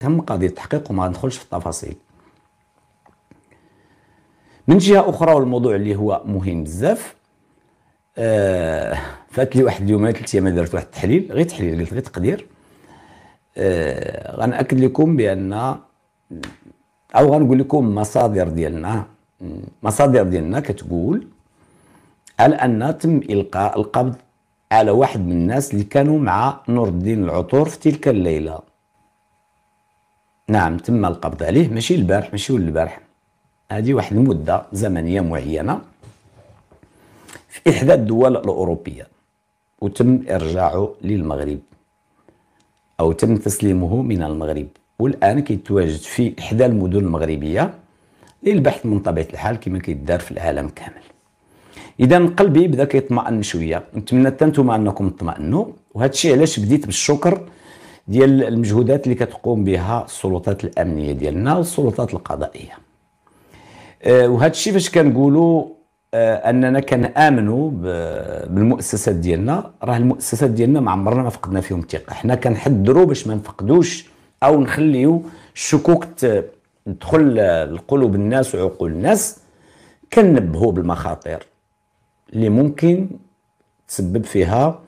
تم قضيه التحقيق وما ندخلش في التفاصيل من جهه اخرى والموضوع اللي هو مهم بزاف آه فات لي واحد اليومين ثلاث ايام درت واحد التحليل غير تحليل قلت غير تقدير آه غنأكد لكم بان او غنقول لكم مصادر ديالنا مصادر ديالنا كتقول على ان تم القاء القبض على واحد من الناس اللي كانوا مع نور الدين العطور في تلك الليله نعم تم القبض عليه ماشي البارح ماشي ولا البارح هذه واحد المده زمنيه معينه في احدى الدول الاوروبيه وتم ارجاعه للمغرب او تم تسليمه من المغرب والان كيتواجد في احدى المدن المغربيه للبحث من طبيعه الحال كما كيدار في العالم كامل اذا قلبي بدا كيطمئن شويه نتمنى حتى نتوما انكم تطمئنوا وهذا الشيء علاش بديت بالشكر ديال المجهودات اللي كتقوم بها السلطات الامنيه ديالنا والسلطات القضائيه أه وهذا الشيء فاش كنقولوا أه اننا كنامنوا بالمؤسسات ديالنا راه المؤسسات ديالنا ما عمرنا ما فقدنا فيهم الثقه حنا كنحذروا باش ما نفقدوش او نخليو الشكوك تدخل لقلوب الناس وعقول الناس كنبهوا بالمخاطر اللي ممكن تسبب فيها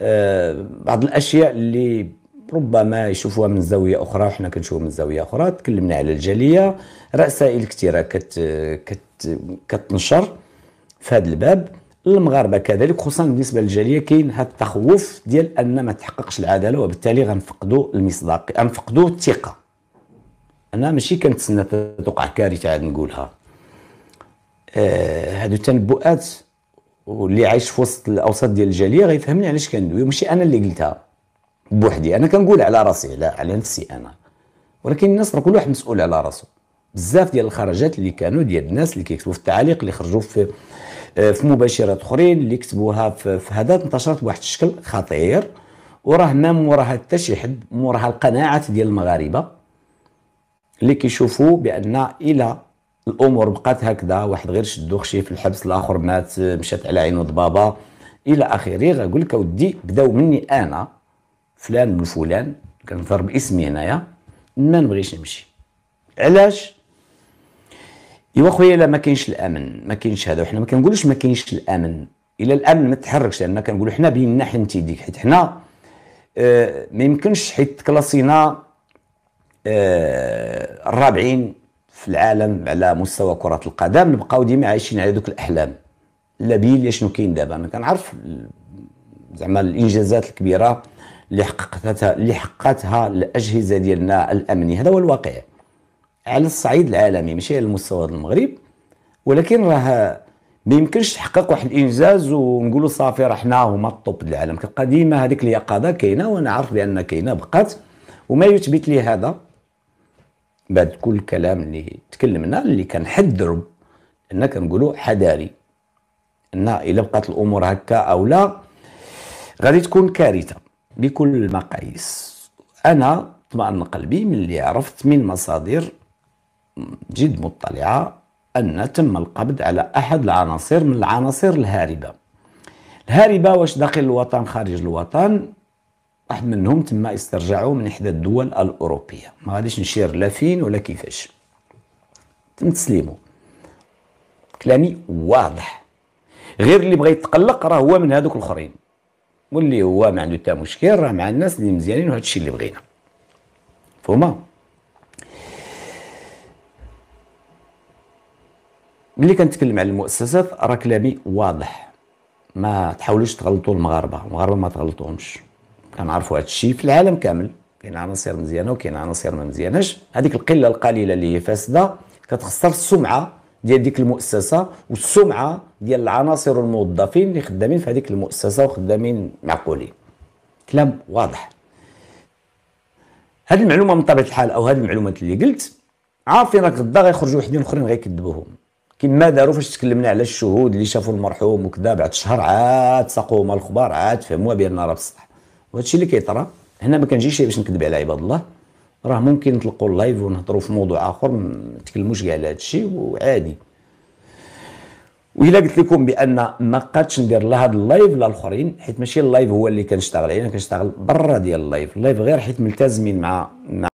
أه بعض الاشياء اللي ربما يشوفوها من زاويه اخرى وحنا كنشوفوها من زاويه اخرى تكلمنا على الجاليه رسائل كثيره كت كت كتنشر في هذا الباب المغاربه كذلك خصوصا بالنسبه للجاليه كاين هذا التخوف ديال ان ما تحققش العداله وبالتالي غنفقدوا المصداقيه غنفقدوا الثقه انا ماشي كنتسنى توقع كارثه عاد نقولها آه هادو تنبؤات واللي عايش في وسط الاوساط ديال الجاليه غيفهمني علاش كندوي ماشي انا اللي قلتها بوحدي انا كنقول على راسي على على نفسي انا ولكن الناس راه كل واحد مسؤول على راسو بزاف ديال الخرجات اللي كانوا ديال الناس اللي كيكتبوا في التعاليق اللي خرجوا في آه، في مباشرات اخرين اللي كتبوها في, في هذا انتشرت بواحد الشكل خطير وراه ما موراها حتى شي حد موراها القناعات ديال المغاربه اللي كيشوفوا بان الى الامور بقات هكذا واحد غير شدو خشي في الحبس الاخر مات مشات على عينو ضبابه الى اخره غنقول لك اودي بداو مني انا فلان بن فلان كنهضر باسمي هنايا ما نبغيش نمشي علاش ايوا خويا لا ما كاينش الامن ما كاينش هذا وحنا ما كنقولوش ما كاينش الامن الا الامن ما تحركش لان كنقولوا حنا بيننا حنتي ديك حيت حنا آه، ما يمكنش حيت كلاسينا آه، الرابعين في العالم على مستوى كرة القدم نبقاو ديما عايشين على دوك الأحلام لا بين شنو كاين دابا أنا كنعرف زعما الإنجازات الكبيرة اللي حققتها اللي حققتها الاجهزه ديالنا الامنيه هذا هو الواقع على الصعيد العالمي ماشي على المستوى المغرب ولكن راه ما يمكنش تحقق واحد الانجاز ونقولوا صافي راه حنا هما الطوب العالم كتبقى ديما هذيك اليقظه كاينه وانا عارف بان كاينه بقات وما يثبت لي هذا بعد كل الكلام اللي تكلمنا اللي كنحذروا ان كنقولوا حذاري ان الا بقات الامور هكا او لا غادي تكون كارثه بكل المقاييس أنا اطمئن قلبي من اللي عرفت من مصادر جد مطلعة أن تم القبض على أحد العناصر من العناصر الهاربة الهاربة واش داخل الوطن خارج الوطن واحد منهم تم استرجاعه من إحدى الدول الأوروبية ما غاديش نشير لا فين ولا كيفاش تم تسليمه كلامي واضح غير اللي بغى يتقلق راه هو من هذوك الاخرين واللي هو ما عنده حتى مشكل راه مع الناس اللي مزيانين وهذا الشيء اللي بغينا فهما ملي كنتكلم على المؤسسات راه كلامي واضح ما تحاولوش تغلطوا المغاربه المغاربه ما تغلطوهمش كنعرفوا هذا الشيء في العالم كامل كاين عناصر مزيانه وكاين عناصر ما مزياناش هذيك القله القليله اللي هي فاسده كتخسر السمعه ديال ديك المؤسسه والسمعه ديال العناصر والموظفين اللي خدامين في هذيك المؤسسه وخدامين معقولين كلام واضح هذه المعلومه من طبيعه الحال او هذه المعلومات اللي قلت عارفين راك غدا غيخرجوا وحدين اخرين غيكذبوهم كما داروا فاش تكلمنا على الشهود اللي شافوا المرحوم وكذا بعد شهر عاد ساقوا هما الخبار عاد فهموها بان راه بصح وهذا الشيء اللي كيطرى هنا ما كنجيش باش نكذب على عباد الله راه ممكن نطلقوا اللايف ونهضروا في موضوع اخر ما نتكلموش كاع على هذا الشيء وعادي وإلا قلت لكم بان ما قادش ندير لا هذا اللايف لا الاخرين حيت ماشي اللايف هو اللي كنشتغل عليه انا كنشتغل برا ديال اللايف اللايف غير حيت ملتزمين مع مع